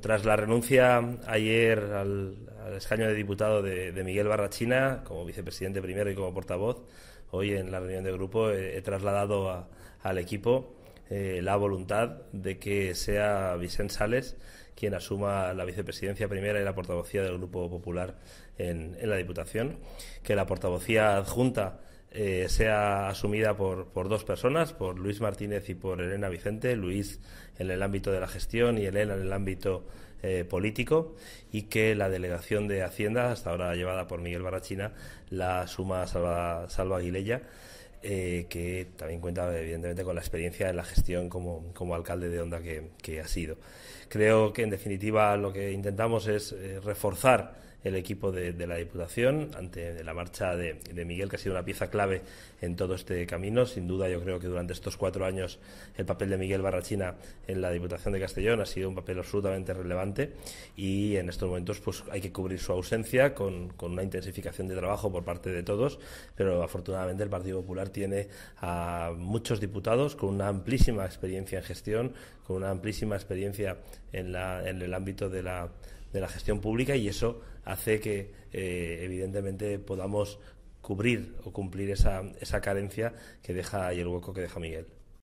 tras la renuncia ayer al, escaño de diputado de, Miguel Barrachina, como vicepresidente primero y como portavoz, hoy en la reunión del grupo he, trasladado al equipo eh, la voluntad de que sea Vicent Sales quien asuma la vicepresidencia primera y la portavocía del Grupo Popular en, en la Diputación, que la portavocía adjunta eh, sea asumida por, dos personas, por Luis Martínez y por Elena Vicente, Luis en el ámbito de la gestión y Elena en el ámbito eh, político, y que la delegación de Hacienda, hasta ahora llevada por Miguel Barrachina, la suma Salva, Aguilella. Eh, que también cuenta evidentemente con la experiencia en la gestión como, alcalde de Onda que, ha sido. Creo que en definitiva lo que intentamos es reforzar el equipo de, la Diputación ante la marcha de, Miguel, que ha sido una pieza clave en todo este camino. Sin duda, yo creo que durante estos cuatro años el papel de Miguel Barrachina en la Diputación de Castellón ha sido un papel absolutamente relevante y en estos momentos pues hay que cubrir su ausencia con, una intensificación de trabajo por parte de todos, pero afortunadamente el Partido Popular tiene a muchos diputados con una amplísima experiencia en gestión, con una amplísima experiencia la, en el ámbito de la de la gestión pública y eso hace que, eh, evidentemente, podamos cubrir o cumplir esa, esa carencia que deja y el hueco que deja Miguel.